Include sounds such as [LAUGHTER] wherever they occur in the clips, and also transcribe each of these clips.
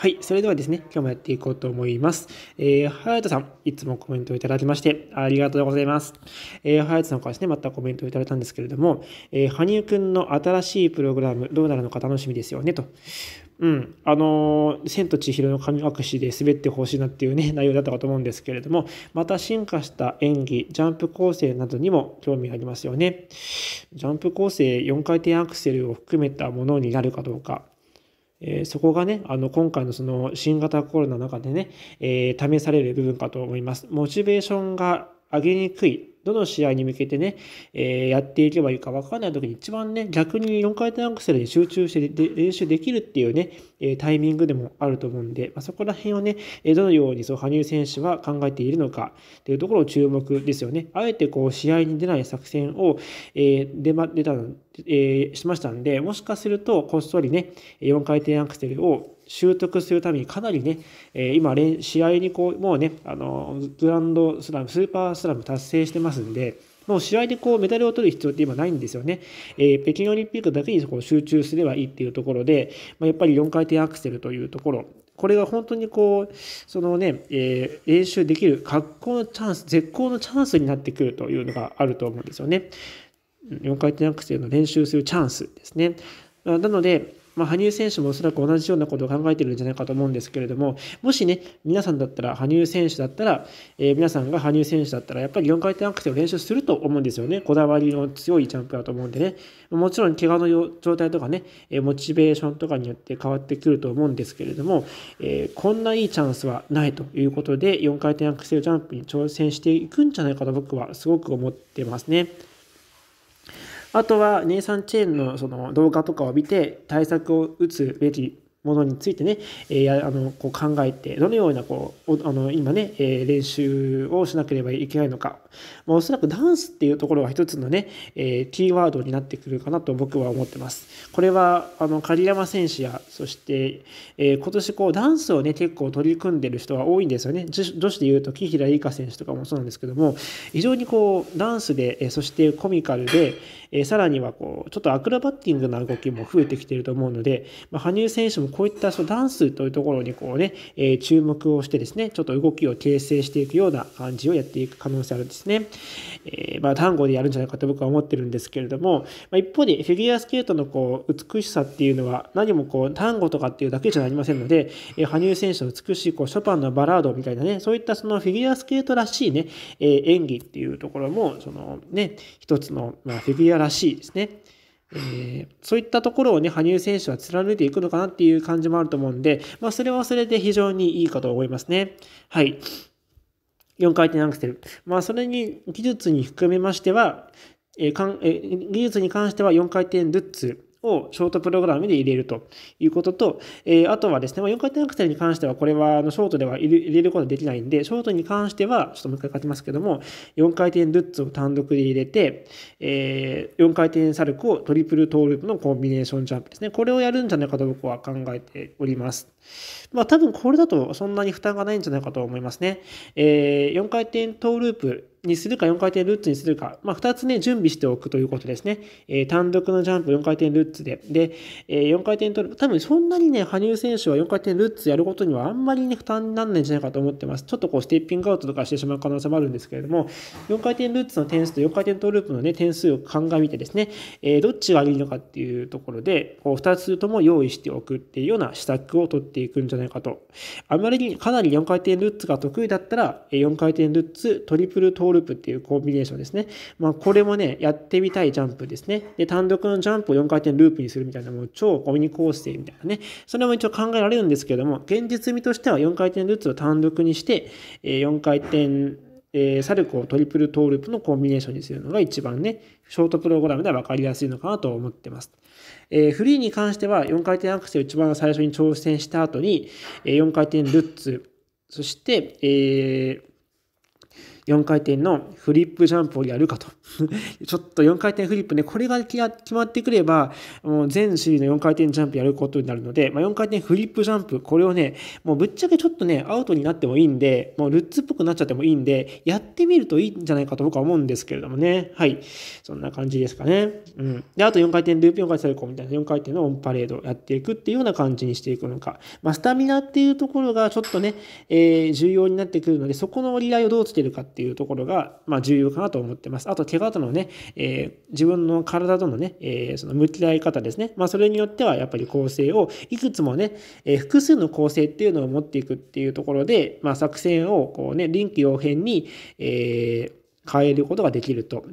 はい。それではですね、今日もやっていこうと思います。えー、はやとさん、いつもコメントをいただきまして、ありがとうございます。えー、はやとさんからですね、またコメントをいただいたんですけれども、えー、羽生くんの新しいプログラム、どうなるのか楽しみですよね、と。うん、あのー、千と千尋の神隠しで滑ってほしいなっていうね、[LAUGHS] 内容だったかと思うんですけれども、また進化した演技、ジャンプ構成などにも興味がありますよね。ジャンプ構成、4回転アクセルを含めたものになるかどうか、えー、そこがね、あの今回のその新型コロナの中でね、えー、試される部分かと思います。モチベーションが上げにくいどの試合に向けてね、えー、やっていけばいいか分かんない時に一番ね、逆に4回転アクセルに集中して練習できるっていうね、えタイミングでもあると思うんで、まあ、そこら辺をね、えどのようにそう羽生選手は考えているのかっていうところを注目ですよね。あえてこう試合に出ない作戦を、え出ま出たえー、しましたんで、もしかするとこっそりね、4回転アクセルを習得するためにかなりね、えー、今試合にこうもうねあのグランドスラムスーパースラム達成してますんでもう試合でこうメダルを取る必要って今ないんですよね。えー、北京オリンピックだけにそこ集中すればいいっていうところで、まあ、やっぱり4回転アクセルというところ、これが本当にこう、そのね、えー、練習できる格好のチャンス、絶好のチャンスになってくるというのがあると思うんですよね。4回転アクセルの練習するチャンスですね。なので、まあ、羽生選手もおそらく同じようなことを考えてるんじゃないかと思うんですけれども、もしね、皆さんだったら、羽生選手だったら、えー、皆さんが羽生選手だったら、やっぱり4回転アクセルを練習すると思うんですよね。こだわりの強いジャンプだと思うんでね。もちろん、怪我の状態とかね、えモチベーションとかによって変わってくると思うんですけれども、えー、こんないいチャンスはないということで、4回転アクセルジャンプに挑戦していくんじゃないかと僕はすごく思ってますね。あとはネイサン・チェーンのその動画とかを見て対策を打つべきものについてね、えー、あのこう考えてどのようなこうあの今ね、え練習をしなければいけないのか、まあ、おそらくダンスっていうところが一つのね、えー、キーワードになってくるかなと僕は思ってます。これはあの狩山選手やそして、えー、今年こうダンスをね結構取り組んでる人は多いんですよね女子でいうと紀平梨花選手とかもそうなんですけども非常にこうダンスで、えそしてコミカルで、えー、さらにはこうちょっとアクロバッティングの動きも増えてきていると思うので、まあ、羽生選手もこういったそのダンスというところにこうね、えー、注目をしてですね、ちょっと動きを形成していくような感じをやっていく可能性あるんですね。えー、まあ単語でやるんじゃないかと僕は思ってるんですけれども、まあ、一方でフィギュアスケートのこう美しさっていうのは何もこう単語とかっていうだけじゃありませんので、えー、羽生選手の美しいこうショパンのバラードみたいなね、そういったそのフィギュアスケートらしいね、えー、演技っていうところも、そのね、一つの、まあ、フィギュアらしいですね。えー、そういったところをね、羽生選手は貫いていくのかなっていう感じもあると思うんで、まあ、それはそれで非常にいいかと思いますね。はい。4回転アクセル。まあ、それに、技術に含めましては、えーかんえー、技術に関しては4回転ルッツ、をショートプログラムで入れるということと、えー、あとはですね、まあ、4回転アクセルに関しては、これはあのショートでは入れることはできないんで、ショートに関しては、ちょっともう一回書きますけども、4回転ルッツを単独で入れて、えー、4回転サルコをトリプルトーループのコンビネーションジャンプですね。これをやるんじゃないかと僕は考えております。まあ多分これだとそんなに負担がないんじゃないかと思いますね。えー、4回転トーループにするか4回転ルッツにするか、まあ、2つね、準備しておくということですね。えー、単独のジャンプ4回転ルッツで。で、えー、4回転トル多分そんなにね、羽生選手は4回転ルッツやることにはあんまりね、負担にならないんじゃないかと思ってます。ちょっとこう、ステッピングアウトとかしてしまう可能性もあるんですけれども、4回転ルッツの点数と4回転トループのね、点数を鑑みてですね、えー、どっちがいいのかっていうところで、こう、2つとも用意しておくっていうような施策を取っていくんじゃないかと。あまりに、かなり4回転ルッツが得意だったら、4回転ルッツ、トリプルトートーループっていうコンビネーションですね。まあ、これもね、やってみたいジャンプですね。で、単独のジャンプを4回転ループにするみたいな、もう超コミュニ構成みたいなね。それも一応考えられるんですけども、現実味としては4回転ルーツを単独にして、え4回転えー、サルコートリプルトーループのコンビネーションにするのが一番ね、ショートプログラムでは分かりやすいのかなと思ってます。えー、フリーに関しては4回転アクセル一番最初に挑戦した後に、えー、4回転ルッツ、そして、えー、4回転のフリップジャンプをやるかと [LAUGHS] ちょっと4回転フリップね、これが決まってくれば、もう全種類の4回転ジャンプやることになるので、まあ、4回転フリップジャンプ、これをね、もうぶっちゃけちょっとね、アウトになってもいいんで、もうルッツっぽくなっちゃってもいいんで、やってみるといいんじゃないかと僕は思うんですけれどもね。はい。そんな感じですかね。うん。で、あと4回転ループ、4回転サルコみたいな4回転のオンパレードをやっていくっていうような感じにしていくのか。まあ、スタミナっていうところがちょっとね、えー、重要になってくるので、そこの折り合いをどうつけるかっていうところが、まあ、重要かなと思ってます。あと、怪我とのね、えー、自分の体とのね、えー、その向き合い方ですね。まあ、それによってはやっぱり構成をいくつもね、えー、複数の構成っていうのを持っていくっていうところで、まあ、作戦をこうね、臨機応変に、え変えることができると。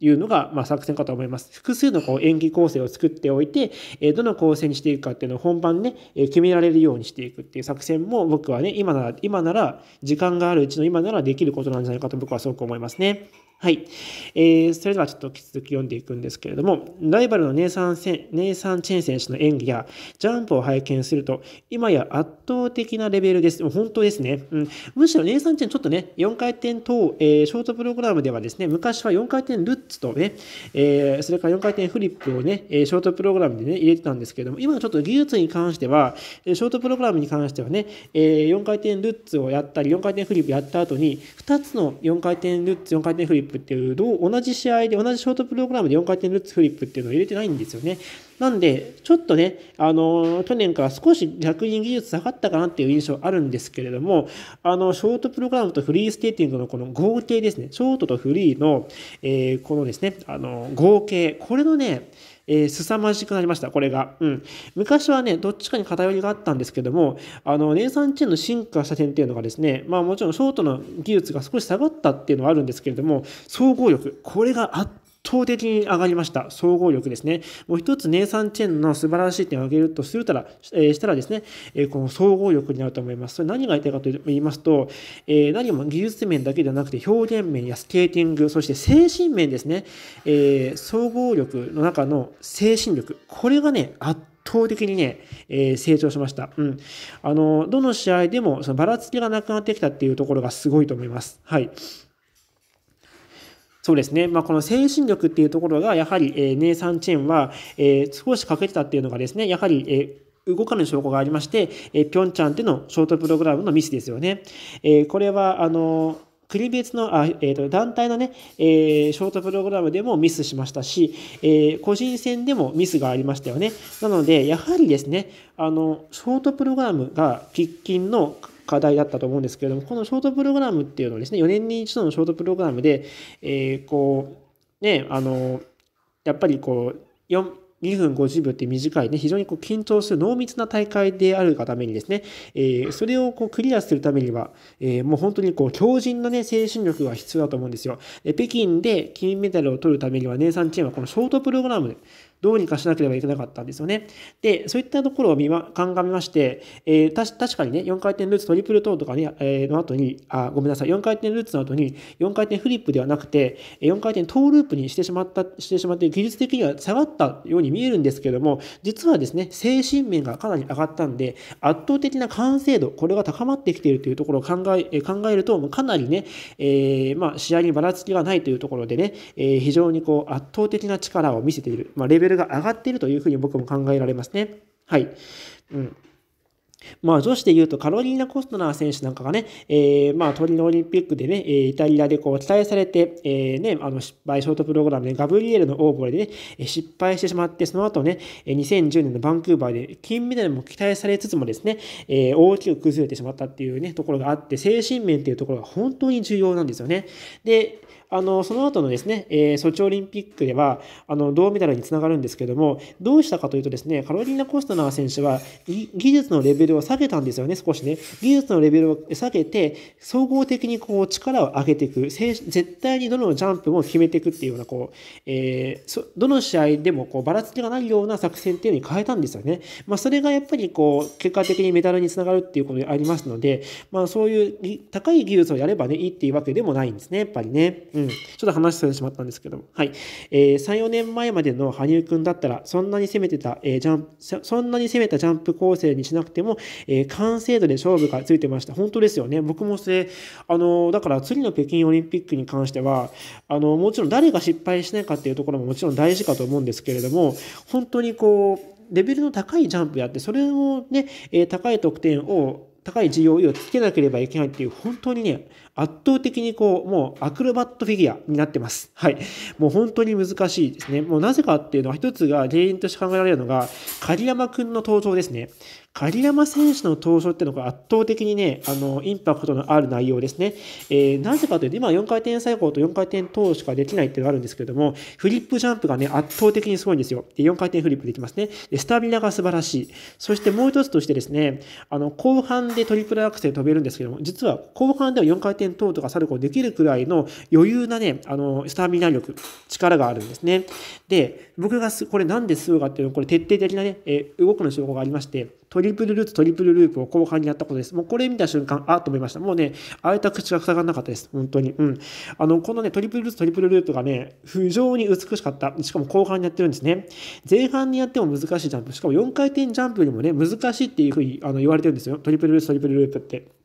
いうのが、まあ、作戦かと思います。複数のこう演技構成を作っておいて、えどの構成にしていくかっていうのを本番ね、え決められるようにしていくっていう作戦も僕はね、今なら、今なら、時間があるうちの今ならできることなんじゃないかと僕はすごく思いますね。はい。えー、それではちょっと引き続き読んでいくんですけれども、ライバルのネイサン・ネイサンチェン選手の演技やジャンプを拝見すると、今や圧倒的なレベルです。もう本当ですね。うん、むしろネイサンチェン、ちょっとね、4回転等、えー、ショートプログラムではですね、昔は4回転ルッツとね、えー、それから4回転フリップをね、ショートプログラムでね、入れてたんですけれども、今のちょっと技術に関しては、ショートプログラムに関してはね、えー、4回転ルッツをやったり、4回転フリップやった後に、2つの4回転ルッツ、4回転フリップリップっていうのを同じ試合で、同じショートプログラムで4回転ルッツフリップっていうのを入れてないんですよね。なんで、ちょっとね、あの、去年から少し逆に技術下がったかなっていう印象あるんですけれども、あの、ショートプログラムとフリースケーティングのこの合計ですね、ショートとフリーの、えー、このですね、あの、合計、これのね、えー、凄まじくなりました、これが。うん。昔はね、どっちかに偏りがあったんですけども、あの、ネイサン・チェーンの進化した点っていうのがですね、まあもちろんショートの技術が少し下がったっていうのはあるんですけれども、総合力、これが圧倒的に上がりました。総合力ですね。もう一つ、ネイサン・チェンの素晴らしい点を挙げるとするたら、えー、したらですね、えー、この総合力になると思います。それ何が言いたいかと言いますと、えー、何も技術面だけではなくて、表現面やスケーティング、そして精神面ですね。え総合力の中の精神力。これがね、圧倒的にね、えー、成長しました。うん。あの、どの試合でも、そのばらつきがなくなってきたっていうところがすごいと思います。はい。そうですね、まあ、この精神力っていうところが、やはり、えー、ネイサン・チェンは、えー、少し欠けてたっていうのがですね、やはり、えー動かぬ証拠がありまして、えー、ピョンチャンでのショートプログラムのミスですよね。えー、これは、あの国別のあ、えーと、と団体のね、えー、ショートプログラムでもミスしましたし、えー、個人戦でもミスがありましたよね。なので、やはりですね、あの、ショートプログラムが喫緊の課題だったと思うんですけれども、このショートプログラムっていうのはですね、4年に一度のショートプログラムで、えー、こう、ね、あの、やっぱりこう、4、2分50秒って短いね、非常にこう緊張する濃密な大会であるがためにですね、えー、それをこうクリアするためには、えー、もう本当にこう強靭なね、精神力が必要だと思うんですよ。北京で金メダルを取るためには、ネイサンチーンはこのショートプログラムどうにかしなければいけなかったんですよね。で、そういったところを見、ま、鑑みまして、えー、た確かにね、4回転ルーツトリプルトーとかね、えー、の後に、あ、ごめんなさい、4回転ルーツの後に、4回転フリップではなくて、4回転トーループにしてしまった、してしまって、技術的には下がったように見えるんですけども、実はですね、精神面がかなり上がったんで、圧倒的な完成度、これが高まってきているというところを考え考えると、かなりね、えー、まあ、試合にばらつきがないというところでね、えー、非常にこう圧倒的な力を見せている、まあ、レベルルが上がっているというふうに僕も考えられますね。はい。うん。まあ、女子で言うとカロリーナ・コストナー選手なんかがね、えー、まあ、トリノオリンピックでね、イタリアでこう期待されて、えー、ね、あの失敗ショートプログラムでガブリエルのオーボレでね、失敗してしまって、その後ね、2010年のバンクーバーで金メダルも期待されつつもですね、えー、大きく崩れてしまったっていうね、ところがあって、精神面っていうところが本当に重要なんですよね。で、あのその後のですね、えー、ソチオリンピックではあの銅メダルにつながるんですけども、どうしたかというとですね、カロリーナ・コストナー選手は技術のレベルを下げたんですよね、少しね。技術のレベルを下げて、総合的にこう力を上げていく、絶対にどのジャンプも決めていくっていうような、こう、えー、どの試合でもこうばらつきがないような作戦っていうのに変えたんですよね。まあ、それがやっぱりこう、結果的にメダルにつながるっていうことでありますので、まあ、そういう高い技術をやればね、いいっていうわけでもないんですね、やっぱりね。うん、ちょっと話してしまったんですけども、はいえー、3、4年前までの羽生君だったら、そんなに攻めてた、えー、ジャンプ、そんなに攻めたジャンプ構成にしなくても、えー、完成度で勝負がついてました。本当ですよね。僕もそれ、あのだから次の北京オリンピックに関しては、あのもちろん誰が失敗しないかっていうところももちろん大事かと思うんですけれども、本当にこう、レベルの高いジャンプやって、それをね、えー、高い得点を高い需要 e をつけなければいけないっていう、本当にね、圧倒的にこう、もうアクロバットフィギュアになってます。はい。もう本当に難しいですね。もうなぜかっていうのは一つが原因として考えられるのが、狩山くんの登場ですね。狩山選手の登場っていうのが圧倒的にね、あの、インパクトのある内容ですね。えー、なぜかというと、今4回転最高と4回転等しかできないっていうのがあるんですけれども、フリップジャンプがね、圧倒的にすごいんですよ。で、4回転フリップできますね。で、スタミナが素晴らしい。そしてもう一つとしてですね、あの、後半でトリプルアクセル飛べるんですけども、実は後半では4回転等とかさるこできるくらいの余裕なね、あの、スタミナ力、力があるんですね。で、僕がこれなんですごかっていうのこれ徹底的なね、えー、動くの証拠がありまして、トリプルルーツ、トリプルループを後半にやったことです。もうこれ見た瞬間、あっと思いました。もうね、あえた口が塞がんなかったです。本当に。うん。あの、このね、トリプルルーツ、トリプルループがね、非常に美しかった。しかも後半にやってるんですね。前半にやっても難しいジャンプ。しかも4回転ジャンプよりもね、難しいっていうふうにあの言われてるんですよ。トリプルルーツ、トリプルループって。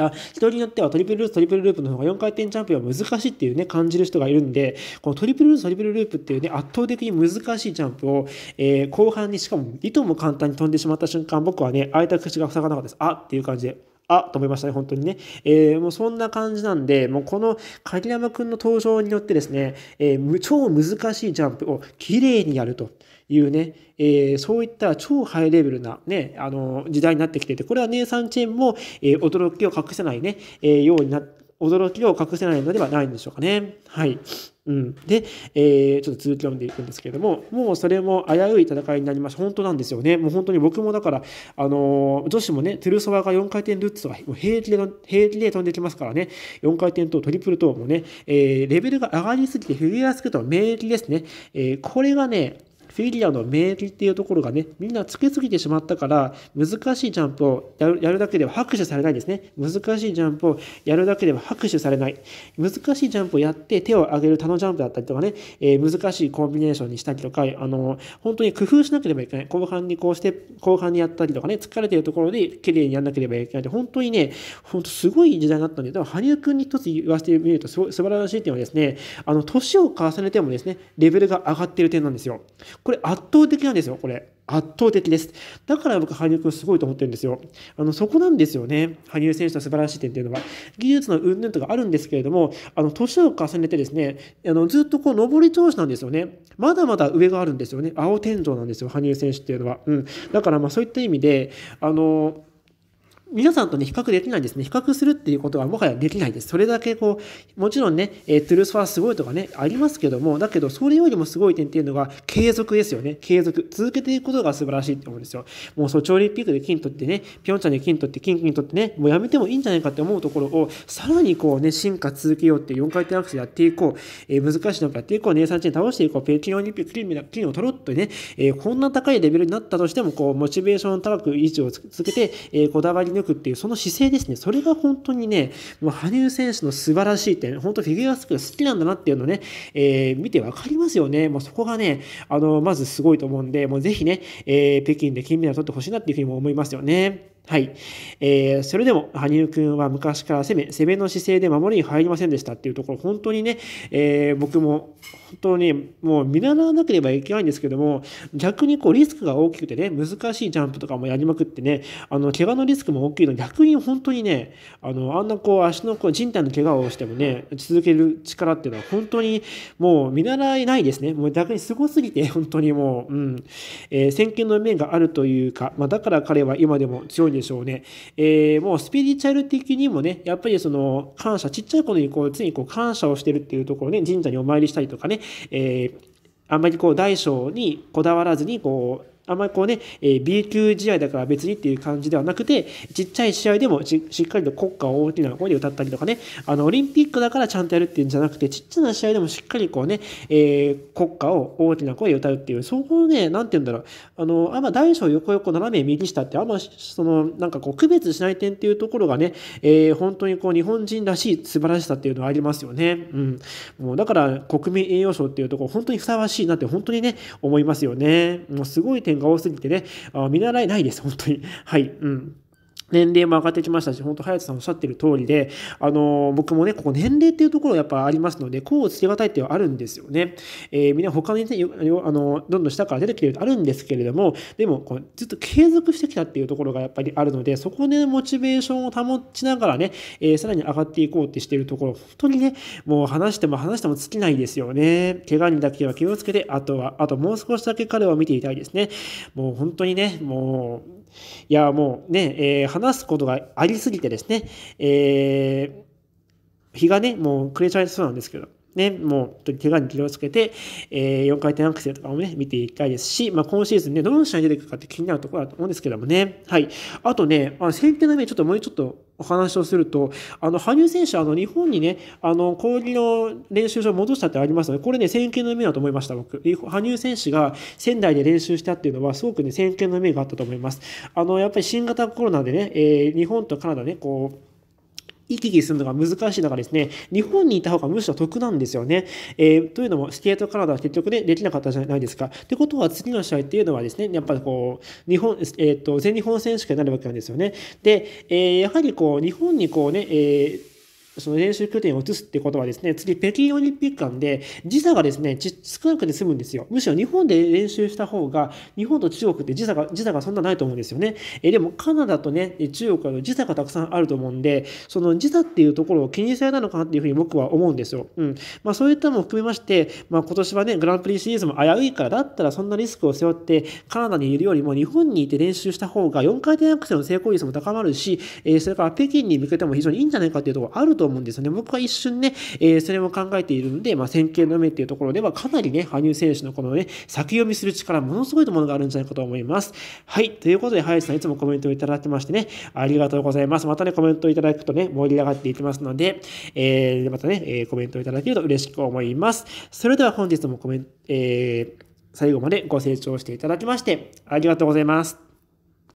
あ人によってはトリプルループトリプルループの方が4回転ジャンプは難しいっていうね感じる人がいるんでこのトリプルループトリプルループっていうね圧倒的に難しいジャンプを、えー、後半にしかもいとも簡単に飛んでしまった瞬間僕はね開いた口が塞がなかったですあっていう感じで。あと思いましたね、本当にね。えー、もうそんな感じなんで、もうこの鍵山くんの登場によってですね、えー、超難しいジャンプをきれいにやるというね、えー、そういった超ハイレベルな、ね、あの時代になってきていて、これはネイサン・チェーンも、えー、驚きを隠せないね、えようにな、驚きを隠せないのではないんでしょうかね。はい。うん、で、えー、ちょっと続き読んでいくんですけれども、もうそれも危うい戦いになりまし本当なんですよね。もう本当に僕もだから、あのー、女子もね、トゥルソワが4回転ルッツが平気で、平気で飛んできますからね、4回転とトリプルトーもね、えー、レベルが上がりすぎてフィギュアスケートは免疫ですね。えこれがね、イリアの免疫っていうところがね、みんなつけすぎてしまったから、難しいジャンプをやるだけでは拍手されないんですね。難しいジャンプをやるだけでは拍手されない。難しいジャンプをやって手を上げる他のジャンプだったりとかね、えー、難しいコンビネーションにしたりとか、あの、本当に工夫しなければいけない。後半にこうして、後半にやったりとかね、疲れてるところで綺麗にやんなければいけない。本当にね、本当すごい時代になったんで、でも羽生君に一つ言わせてみるとすご素晴らしい点はですね、あの、年を重ねてもですね、レベルが上がってる点なんですよ。ここれ圧倒的なんですよ、これ。圧倒的です。だから僕、羽生くんすごいと思ってるんですよ。あの、そこなんですよね。羽生選手の素晴らしい点っていうのは。技術の云々とかあるんですけれども、あの、年を重ねてですね、あの、ずっとこう、上り調子なんですよね。まだまだ上があるんですよね。青天井なんですよ、羽生選手っていうのは。うん。だから、まあ、そういった意味で、あの、皆さんとね、比較できないんですね。比較するっていうことはもはやできないです。それだけこう、もちろんね、えー、トゥルースファーすごいとかね、ありますけども、だけど、それよりもすごい点っていうのが、継続ですよね。継続。続けていくことが素晴らしいと思うんですよ。もう、そう、超オリンピックで金取ってね、ピョンチャンで金取って、金金取ってね、もうやめてもいいんじゃないかって思うところを、さらにこうね、進化続けようって、4回転アクセルやっていこう、えー、難しいのかやっていこう、ネイサンチェン倒していこう、北京オリンピック金を取ろうとね、えー、こんな高いレベルになったとしても、こう、モチベーション高く維持を続けて、えこだわりね。力っていうその姿勢ですね。それが本当にね、もう羽生選手の素晴らしい点、本当フィギュアスケート好きなんだなっていうのね、えー、見てわかりますよね。もうそこがね、あの、まずすごいと思うんで、もうぜひね、えー、北京で金メダル取ってほしいなっていうふうにも思いますよね。はい。えー、それでも、羽生くんは昔から攻め、攻めの姿勢で守りに入りませんでしたっていうところ、本当にね、えー、僕も、本当にもう見習わなければいけないんですけども、逆にこうリスクが大きくてね、難しいジャンプとかもやりまくってね、あの、怪我のリスクも大きいの、逆に本当にね、あの、あんなこう足のこう人体の怪我をしてもね、続ける力っていうのは本当にもう見習えないですね。もう逆にすごすぎて、本当にもう、うん、えー、先見の面があるというか、まあ、だから彼は今でも強いんですでしょうね。えー、もうスピリチュアル的にもね、やっぱりその感謝、ちっちゃい子にこう、常にこう感謝をしてるっていうところね、神社にお参りしたりとかね、えーあんまりこう大小にこだわらずにこうあんまりこうね、えー、B 級試合だから別にっていう感じではなくて、ちっちゃい試合でもしっかりと国歌を大きな声で歌ったりとかね、あの、オリンピックだからちゃんとやるっていうんじゃなくて、ちっちゃな試合でもしっかりこうね、えー、国歌を大きな声で歌うっていう、そこをね、なんて言うんだろう、あの、あんま大小横横斜め右下って、あんま、その、なんかこう、区別しない点っていうところがね、えー、本当にこう、日本人らしい素晴らしさっていうのはありますよね。うん。もう、だから、国民栄誉賞っていうところ、本当にふさわしいなって、本当にね、思いますよね。もう、すごい点が多すぎてね、あ見習いないです、本当に。はい。うん。年齢も上がってきましたし、本当、早田さんおっしゃってる通りで、あの、僕もね、ここ年齢っていうところやっぱありますので、こうつけがたいっていうのはあるんですよね。えー、みんな他に、ね、あの、どんどん下から出てきてるとあるんですけれども、でもこずっと継続してきたっていうところがやっぱりあるので、そこで、ね、モチベーションを保ちながらね、えー、さらに上がっていこうってしてるところ、本当にね、もう話しても話しても尽きないですよね。怪我にだけは気をつけて、あとは、あともう少しだけ彼を見ていたいですね。もう本当にね、もう、いや、もうね、えー話すことがありすぎてですね、えー、日がね、もう暮れちゃいそうなんですけど、ね、もう、怪我に気をつけて、えー、4回転アクセルとかもね、見ていきたいですし、まあ、今シーズンね、どの試合に出てくるかって気になるところだと思うんですけどもね、はい。あとね、あ先手の目、ちょっともうちょっとお話をすると、あの、羽生選手、あの、日本にね、あの、氷の練習場戻したってありますので、これね、先見の目だと思いました、僕。羽生選手が仙台で練習したっていうのは、すごくね、先見の目があったと思います。あの、やっぱり新型コロナでね、えー、日本とカナダね、こう、行き来するのが難しい中ですね、日本にいた方がむしろ得なんですよね。えー、というのも、スケートカナダは結局ね、できなかったじゃないですか。ってことは、次の試合っていうのはですね、やっぱりこう、日本、えっ、ー、と、全日本選手権になるわけなんですよね。で、えー、やはりこう、日本にこうね、えーその練習拠点を移すってことはですね、次北京オリンピックなんで、時差がですね、少なくて済むんですよ。むしろ日本で練習した方が、日本と中国って時差が、時差がそんなないと思うんですよね。えでもカナダとね、中国は時差がたくさんあると思うんで、その時差っていうところを気にされたのかなっていうふうに僕は思うんですよ。うん。まあそういったのも含めまして、まあ今年はね、グランプリシリーズも危ういから、だったらそんなリスクを背負って、カナダにいるよりも日本にいて練習した方が4回転アクセルの成功率も高まるし、えそれから北京に向けても非常にいいんじゃないかっていうところあるとと思うんですよね。僕は一瞬ね、えー、それも考えているので、まあ、線形の目っていうところではかなりね、羽生選手のこのね、先読みする力、ものすごいものがあるんじゃないかと思います。はい。ということで、林さん、いつもコメントをいただきましてね、ありがとうございます。またね、コメントをいただくとね、盛り上がっていきますので、えー、またね、えー、コメントをいただけると嬉しく思います。それでは本日もコメント、えー、最後までご清聴していただきまして、ありがとうございます。